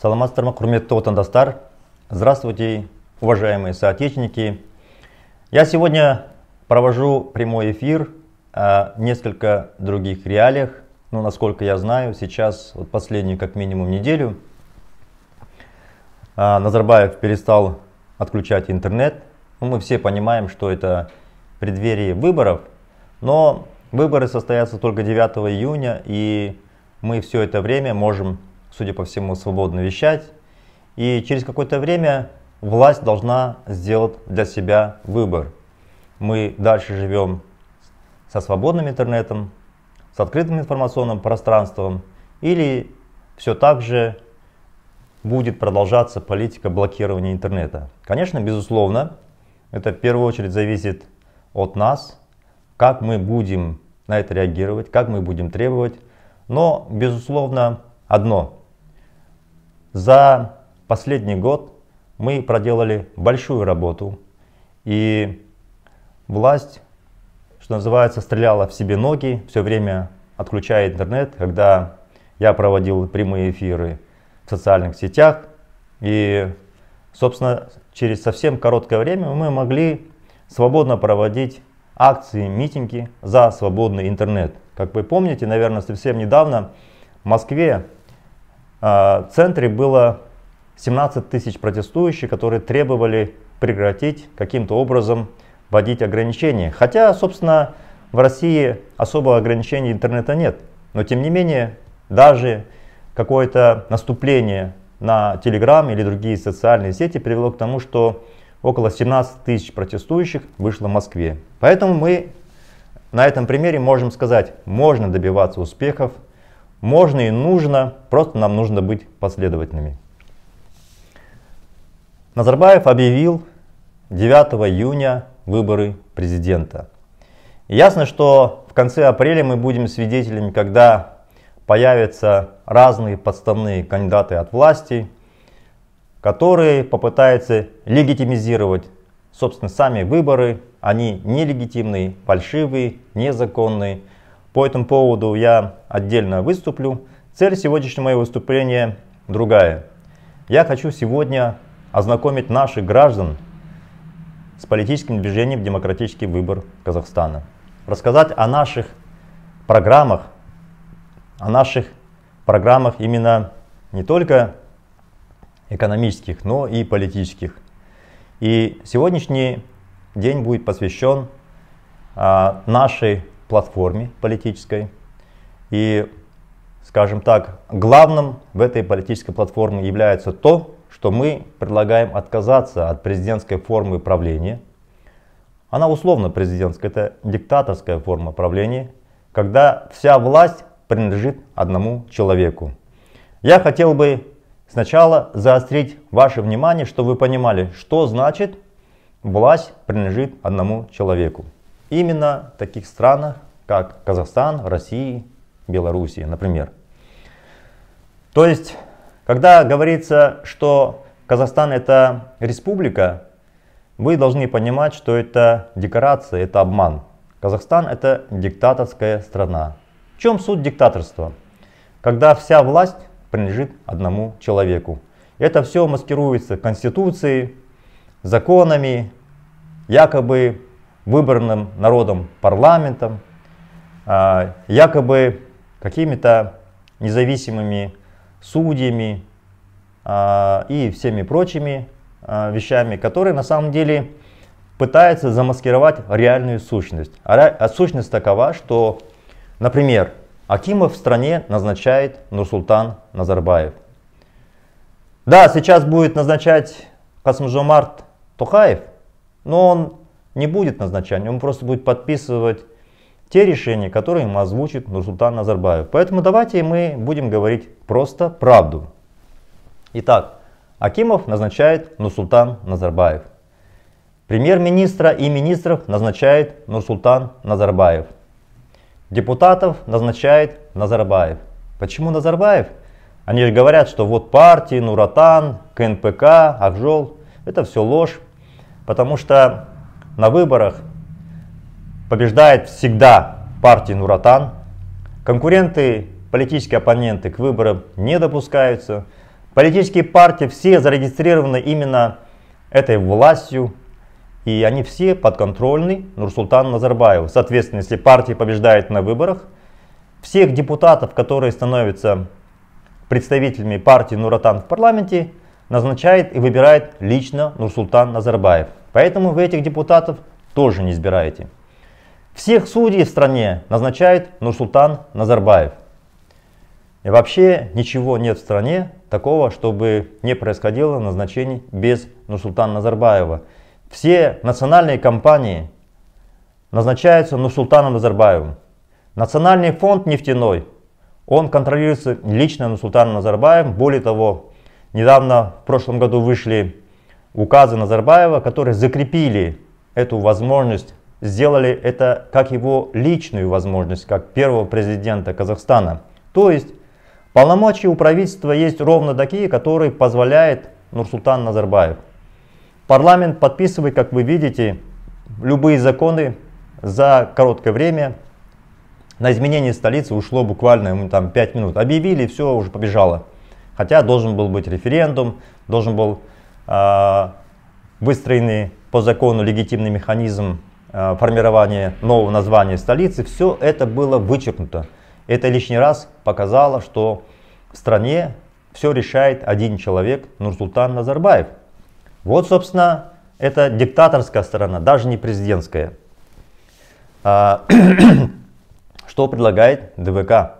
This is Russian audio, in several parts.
саламатсыздар ма құрметті отандастар здравствуйте уважаемые соотечественники я сегодня провожу прямой эфир о несколько других реалиях ну насколько я знаю сейчас вот последнюю как минимум неделю а, назарбаев перестал отключать интернет ну, мы все понимаем что это преддверии выборов но выборы состоятся только 9 июня и мы все это время можем судя по всему, свободно вещать. И через какое-то время власть должна сделать для себя выбор. Мы дальше живем со свободным интернетом, с открытым информационным пространством, или все так же будет продолжаться политика блокирования интернета. Конечно, безусловно, это в первую очередь зависит от нас, как мы будем на это реагировать, как мы будем требовать. Но, безусловно, одно – за последний год мы проделали большую работу, и власть, что называется, стреляла в себе ноги, все время отключая интернет, когда я проводил прямые эфиры в социальных сетях, и, собственно, через совсем короткое время мы могли свободно проводить акции, митинги за свободный интернет. Как вы помните, наверное, совсем недавно в Москве а, в центре было 17 тысяч протестующих, которые требовали прекратить каким-то образом вводить ограничения. Хотя, собственно, в России особого ограничения интернета нет. Но тем не менее, даже какое-то наступление на Telegram или другие социальные сети привело к тому, что около 17 тысяч протестующих вышло в Москве. Поэтому мы на этом примере можем сказать, можно добиваться успехов можно и нужно, просто нам нужно быть последовательными. Назарбаев объявил 9 июня выборы президента. ясно, что в конце апреля мы будем свидетелями, когда появятся разные подставные кандидаты от власти, которые попытаются легитимизировать, собственно, сами выборы. Они нелегитимные, фальшивые, незаконные – по этому поводу я отдельно выступлю. Цель сегодняшнего моего выступления другая. Я хочу сегодня ознакомить наших граждан с политическим движением «Демократический выбор Казахстана». Рассказать о наших программах, о наших программах именно не только экономических, но и политических. И сегодняшний день будет посвящен а, нашей платформе политической. И, скажем так, главным в этой политической платформе является то, что мы предлагаем отказаться от президентской формы правления. Она условно президентская, это диктаторская форма правления, когда вся власть принадлежит одному человеку. Я хотел бы сначала заострить ваше внимание, чтобы вы понимали, что значит власть принадлежит одному человеку именно в таких странах, как Казахстан, Россия, Белоруссия, например. То есть, когда говорится, что Казахстан это республика, вы должны понимать, что это декорация, это обман. Казахстан это диктаторская страна. В чем суть диктаторства? Когда вся власть принадлежит одному человеку. Это все маскируется конституцией, законами, якобы выбранным народом парламентом, а, якобы какими-то независимыми судьями а, и всеми прочими а, вещами, которые на самом деле пытается замаскировать реальную сущность. А сущность такова, что, например, Акимов в стране назначает Нурсултан Назарбаев. Да, сейчас будет назначать Касмжомарт Тухаев, но он не будет назначения, он просто будет подписывать те решения, которые ему озвучит Нурсултан Назарбаев. Поэтому давайте мы будем говорить просто правду. Итак, Акимов назначает Нурсултан Назарбаев. Премьер-министра и министров назначает Нурсултан Назарбаев. Депутатов назначает Назарбаев. Почему Назарбаев? Они же говорят, что вот партии, Нуратан, КНПК, Акжол – это все ложь. Потому что на выборах побеждает всегда партия Нуратан. Конкуренты, политические оппоненты к выборам не допускаются. Политические партии все зарегистрированы именно этой властью, и они все подконтрольны Нурсултану Назарбаеву. Соответственно, если партия побеждает на выборах, всех депутатов, которые становятся представителями партии Нуратан в парламенте, назначает и выбирает лично Нурсултан Назарбаев. Поэтому вы этих депутатов тоже не избираете. Всех судей в стране назначает Нурсултан Назарбаев. И вообще ничего нет в стране такого, чтобы не происходило назначений без Нурсултана Назарбаева. Все национальные компании назначаются Нурсултаном Назарбаевым. Национальный фонд нефтяной, он контролируется лично Нурсултаном Назарбаевым. Более того, Недавно, в прошлом году, вышли указы Назарбаева, которые закрепили эту возможность, сделали это как его личную возможность, как первого президента Казахстана. То есть полномочия у правительства есть ровно такие, которые позволяет Нурсултан Назарбаев. Парламент подписывает, как вы видите, любые законы за короткое время. На изменение столицы ушло буквально ну, там, 5 минут. Объявили, все, уже побежало. Хотя должен был быть референдум, должен был э, выстроенный по закону легитимный механизм э, формирования нового названия столицы. Все это было вычеркнуто. Это лишний раз показало, что в стране все решает один человек, Нурсултан Назарбаев. Вот, собственно, это диктаторская сторона, даже не президентская. А, что предлагает ДВК?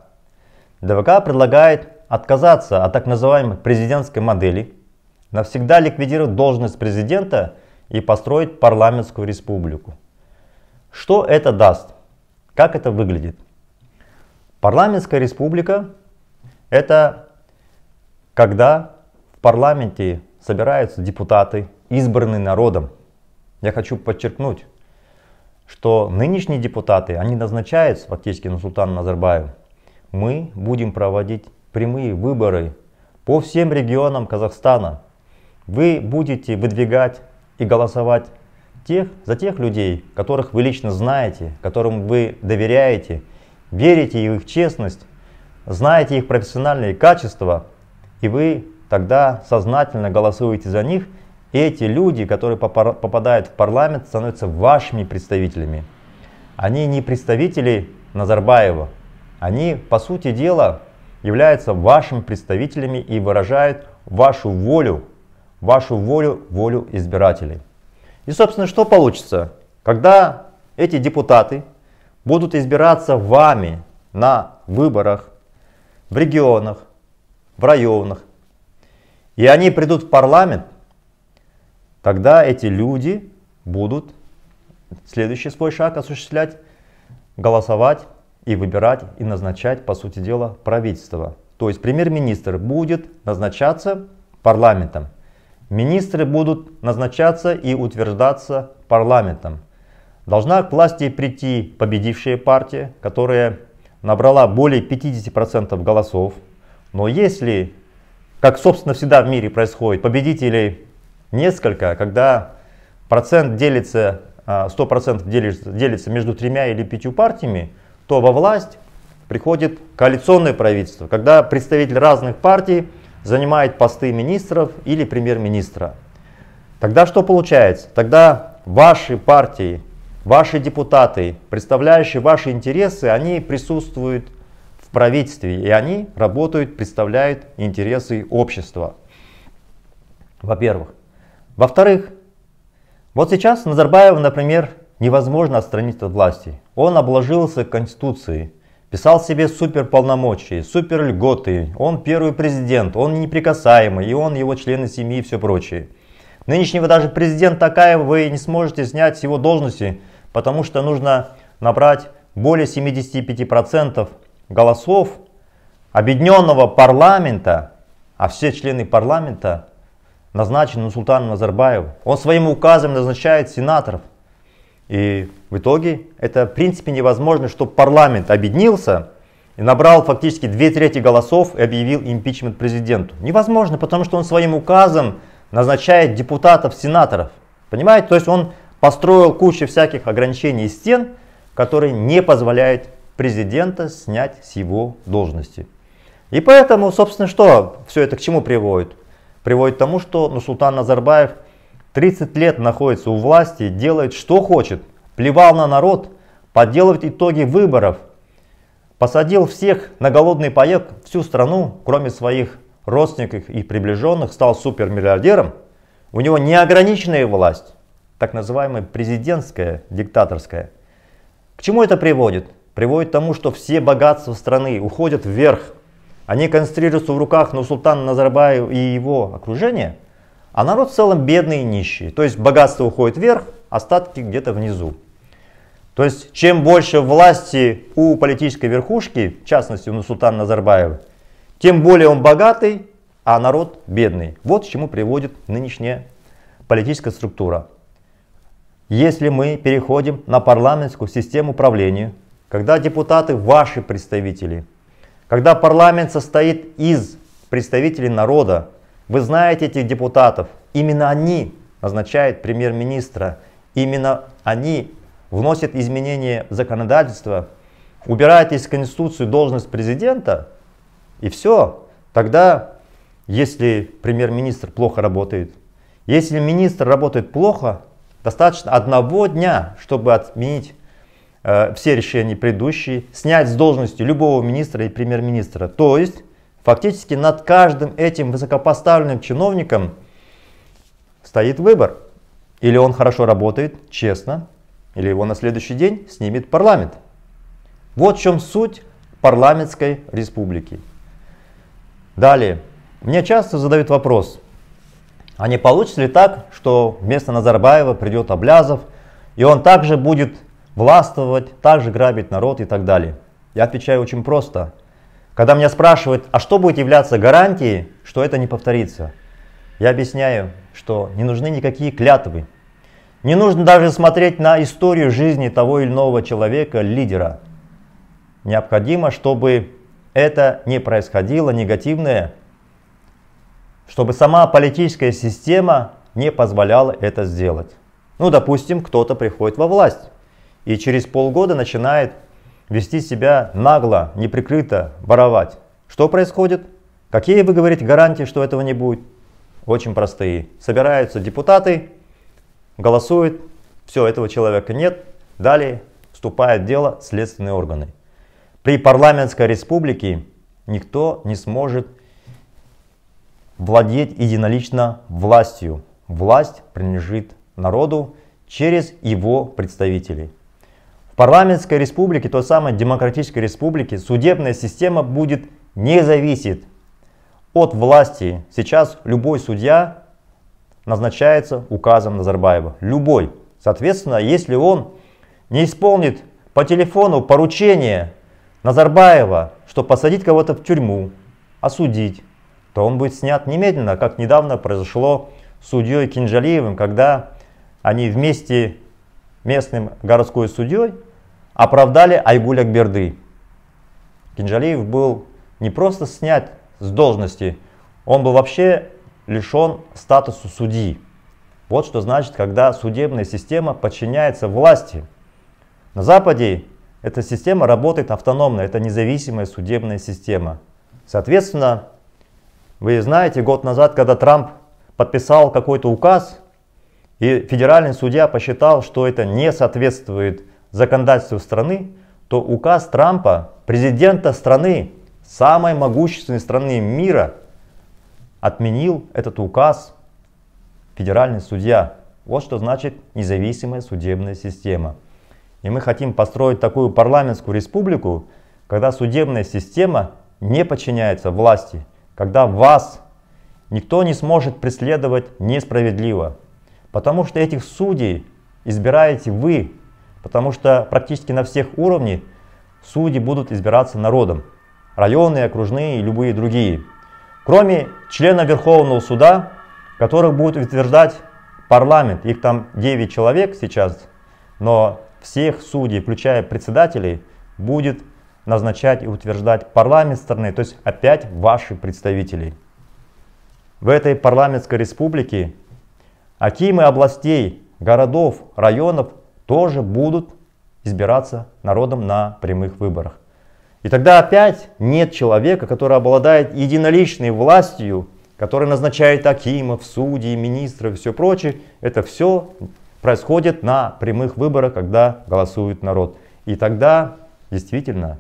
ДВК предлагает отказаться от так называемой президентской модели, навсегда ликвидировать должность президента и построить парламентскую республику. Что это даст? Как это выглядит? Парламентская республика – это когда в парламенте собираются депутаты, избранные народом. Я хочу подчеркнуть, что нынешние депутаты, они назначаются фактически на Султана Назарбаева. Мы будем проводить прямые выборы по всем регионам Казахстана. Вы будете выдвигать и голосовать тех, за тех людей, которых вы лично знаете, которым вы доверяете, верите в их честность, знаете их профессиональные качества, и вы тогда сознательно голосуете за них, и эти люди, которые попадают в парламент, становятся вашими представителями. Они не представители Назарбаева. Они, по сути дела, являются вашими представителями и выражают вашу волю, вашу волю, волю избирателей. И, собственно, что получится? Когда эти депутаты будут избираться вами на выборах в регионах, в районах, и они придут в парламент, тогда эти люди будут следующий свой шаг осуществлять, голосовать и выбирать и назначать, по сути дела, правительство. То есть премьер-министр будет назначаться парламентом. Министры будут назначаться и утверждаться парламентом. Должна к власти прийти победившая партия, которая набрала более 50% голосов. Но если, как собственно всегда в мире происходит, победителей несколько, когда процент делится, 100% а, делится, между тремя или пятью партиями, то во власть приходит коалиционное правительство, когда представитель разных партий занимает посты министров или премьер-министра. Тогда что получается? Тогда ваши партии, ваши депутаты, представляющие ваши интересы, они присутствуют в правительстве, и они работают, представляют интересы общества. Во-первых. Во-вторых, вот сейчас Назарбаева, например, невозможно отстранить от власти. Он обложился Конституцией, писал себе суперполномочия, суперльготы, он первый президент, он неприкасаемый, и он, его члены семьи и все прочее. Нынешнего даже президента такая вы не сможете снять с его должности, потому что нужно набрать более 75% голосов объединенного парламента, а все члены парламента назначены Султаном Назарбаевым. Он своим указом назначает сенаторов. И в итоге это в принципе невозможно, чтобы парламент объединился и набрал фактически две трети голосов и объявил импичмент президенту. Невозможно, потому что он своим указом назначает депутатов-сенаторов. Понимаете? То есть он построил кучу всяких ограничений и стен, которые не позволяют президента снять с его должности. И поэтому, собственно, что все это к чему приводит? Приводит к тому, что ну Султан Назарбаев – 30 лет находится у власти, делает что хочет, плевал на народ, подделывает итоги выборов, посадил всех на голодный паек, всю страну, кроме своих родственников и приближенных, стал супермиллиардером, у него неограниченная власть, так называемая президентская, диктаторская. К чему это приводит? Приводит к тому, что все богатства страны уходят вверх. Они концентрируются в руках Нурсултана Назарбаева и его окружения – а народ в целом бедный и нищий. То есть богатство уходит вверх, остатки где-то внизу. То есть чем больше власти у политической верхушки, в частности у Султана Назарбаева, тем более он богатый, а народ бедный. Вот к чему приводит нынешняя политическая структура. Если мы переходим на парламентскую систему управления, когда депутаты ваши представители, когда парламент состоит из представителей народа, вы знаете этих депутатов. Именно они назначают премьер-министра. Именно они вносят изменения в законодательство, убирают из Конституции должность президента, и все. Тогда, если премьер-министр плохо работает, если министр работает плохо, достаточно одного дня, чтобы отменить э, все решения предыдущие, снять с должности любого министра и премьер-министра. То есть Фактически над каждым этим высокопоставленным чиновником стоит выбор. Или он хорошо работает, честно, или его на следующий день снимет парламент. Вот в чем суть парламентской республики. Далее. Мне часто задают вопрос, а не получится ли так, что вместо Назарбаева придет Аблязов, и он также будет властвовать, также грабить народ и так далее? Я отвечаю очень просто. Когда меня спрашивают, а что будет являться гарантией, что это не повторится, я объясняю, что не нужны никакие клятвы. Не нужно даже смотреть на историю жизни того или иного человека, лидера. Необходимо, чтобы это не происходило негативное, чтобы сама политическая система не позволяла это сделать. Ну, допустим, кто-то приходит во власть и через полгода начинает вести себя нагло, неприкрыто, воровать. Что происходит? Какие, вы говорите, гарантии, что этого не будет? Очень простые. Собираются депутаты, голосуют, все, этого человека нет. Далее вступает в дело следственные органы. При парламентской республике никто не сможет владеть единолично властью. Власть принадлежит народу через его представителей парламентской республике, той самой демократической республике, судебная система будет не зависеть от власти. Сейчас любой судья назначается указом Назарбаева. Любой. Соответственно, если он не исполнит по телефону поручение Назарбаева, что посадить кого-то в тюрьму, осудить, то он будет снят немедленно, как недавно произошло с судьей Кинжалиевым, когда они вместе местным городской судьей оправдали Айгуля Берды. Кинжалиев был не просто снят с должности, он был вообще лишен статуса судьи. Вот что значит, когда судебная система подчиняется власти. На Западе эта система работает автономно, это независимая судебная система. Соответственно, вы знаете, год назад, когда Трамп подписал какой-то указ, и федеральный судья посчитал, что это не соответствует законодательству страны, то указ Трампа, президента страны, самой могущественной страны мира, отменил этот указ федеральный судья. Вот что значит независимая судебная система. И мы хотим построить такую парламентскую республику, когда судебная система не подчиняется власти, когда вас никто не сможет преследовать несправедливо. Потому что этих судей избираете вы, Потому что практически на всех уровнях судьи будут избираться народом. Районные, окружные и любые другие. Кроме членов Верховного суда, которых будет утверждать парламент. Их там 9 человек сейчас, но всех судей, включая председателей, будет назначать и утверждать парламент страны, то есть опять ваши представители. В этой парламентской республике акимы областей, городов, районов тоже будут избираться народом на прямых выборах. И тогда опять нет человека, который обладает единоличной властью, который назначает акимов, судей, министров и все прочее. Это все происходит на прямых выборах, когда голосует народ. И тогда действительно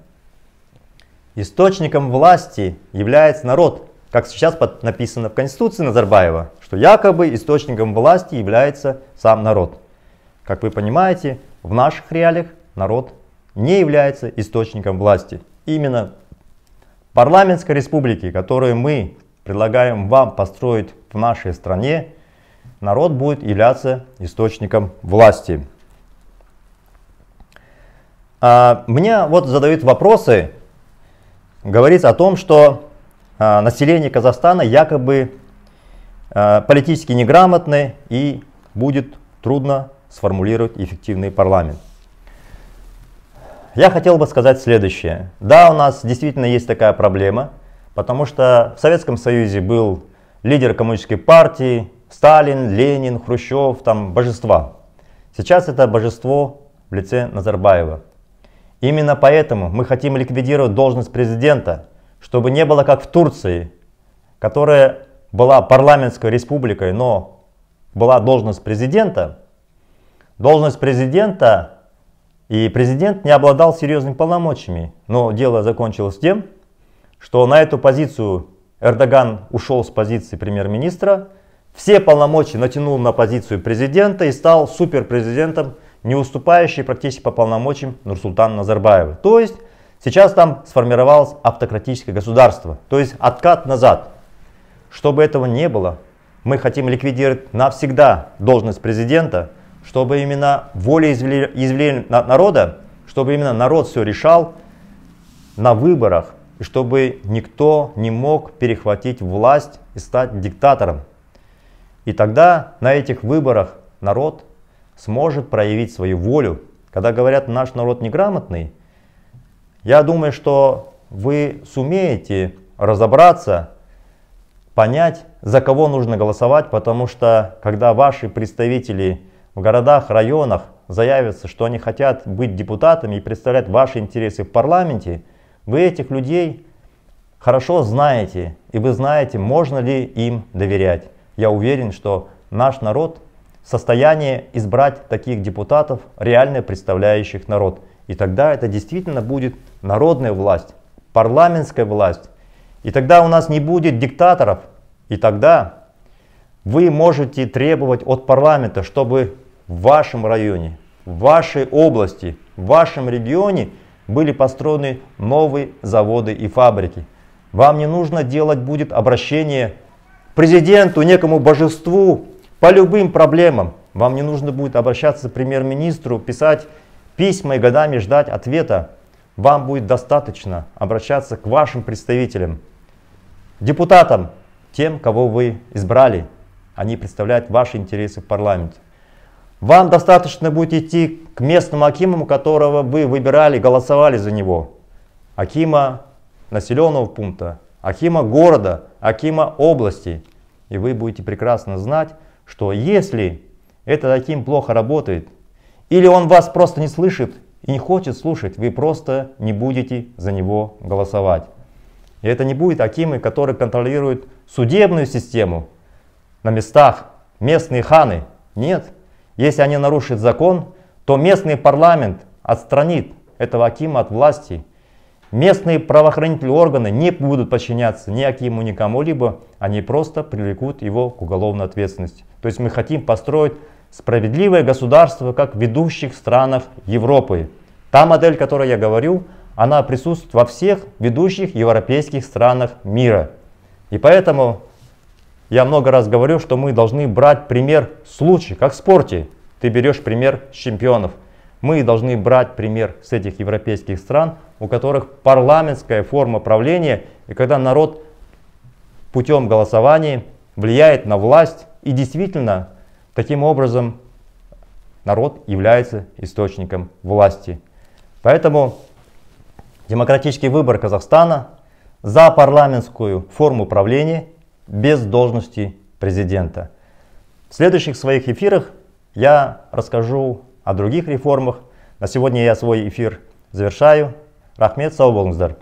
источником власти является народ, как сейчас написано в Конституции Назарбаева, что якобы источником власти является сам народ. Как вы понимаете, в наших реалиях народ не является источником власти. Именно парламентской республики, которую мы предлагаем вам построить в нашей стране, народ будет являться источником власти. А, меня вот задают вопросы, говорится о том, что а, население Казахстана якобы а, политически неграмотное и будет трудно сформулировать эффективный парламент. Я хотел бы сказать следующее. Да, у нас действительно есть такая проблема, потому что в Советском Союзе был лидер коммунистической партии, Сталин, Ленин, Хрущев, там божества. Сейчас это божество в лице Назарбаева. Именно поэтому мы хотим ликвидировать должность президента, чтобы не было как в Турции, которая была парламентской республикой, но была должность президента, Должность президента и президент не обладал серьезными полномочиями, но дело закончилось тем, что на эту позицию Эрдоган ушел с позиции премьер-министра, все полномочия натянул на позицию президента и стал суперпрезидентом, не уступающий практически по полномочиям Нурсултан Назарбаева. То есть сейчас там сформировалось автократическое государство, то есть откат назад. Чтобы этого не было, мы хотим ликвидировать навсегда должность президента – чтобы именно воля волеизъявление народа, чтобы именно народ все решал на выборах, и чтобы никто не мог перехватить власть и стать диктатором. И тогда на этих выборах народ сможет проявить свою волю. Когда говорят, наш народ неграмотный, я думаю, что вы сумеете разобраться, понять, за кого нужно голосовать, потому что когда ваши представители в городах, районах заявятся, что они хотят быть депутатами и представлять ваши интересы в парламенте, вы этих людей хорошо знаете, и вы знаете, можно ли им доверять. Я уверен, что наш народ в состоянии избрать таких депутатов, реально представляющих народ. И тогда это действительно будет народная власть, парламентская власть. И тогда у нас не будет диктаторов. И тогда вы можете требовать от парламента, чтобы в вашем районе, в вашей области, в вашем регионе были построены новые заводы и фабрики. Вам не нужно делать будет обращение к президенту, некому божеству по любым проблемам. Вам не нужно будет обращаться к премьер-министру, писать письма и годами ждать ответа. Вам будет достаточно обращаться к вашим представителям, депутатам, тем, кого вы избрали. Они представляют ваши интересы в парламенте. Вам достаточно будет идти к местному акиму, которого вы выбирали, голосовали за него. Акима населенного пункта, акима города, акима области. И вы будете прекрасно знать, что если этот аким плохо работает, или он вас просто не слышит и не хочет слушать, вы просто не будете за него голосовать. И это не будет акимы, которые контролируют судебную систему на местах, местные ханы. Нет, если они нарушат закон, то местный парламент отстранит этого Акима от власти. Местные правоохранительные органы не будут подчиняться ни Акиму, ни кому-либо, они просто привлекут его к уголовной ответственности. То есть мы хотим построить справедливое государство, как в ведущих странах Европы. Та модель, о которой я говорю, она присутствует во всех ведущих европейских странах мира. И поэтому я много раз говорю, что мы должны брать пример случай, как в спорте. Ты берешь пример с чемпионов. Мы должны брать пример с этих европейских стран, у которых парламентская форма правления, и когда народ путем голосования влияет на власть, и действительно таким образом народ является источником власти. Поэтому демократический выбор Казахстана за парламентскую форму правления – без должности президента. В следующих своих эфирах я расскажу о других реформах. На сегодня я свой эфир завершаю. Рахмет, сау болыңыздар.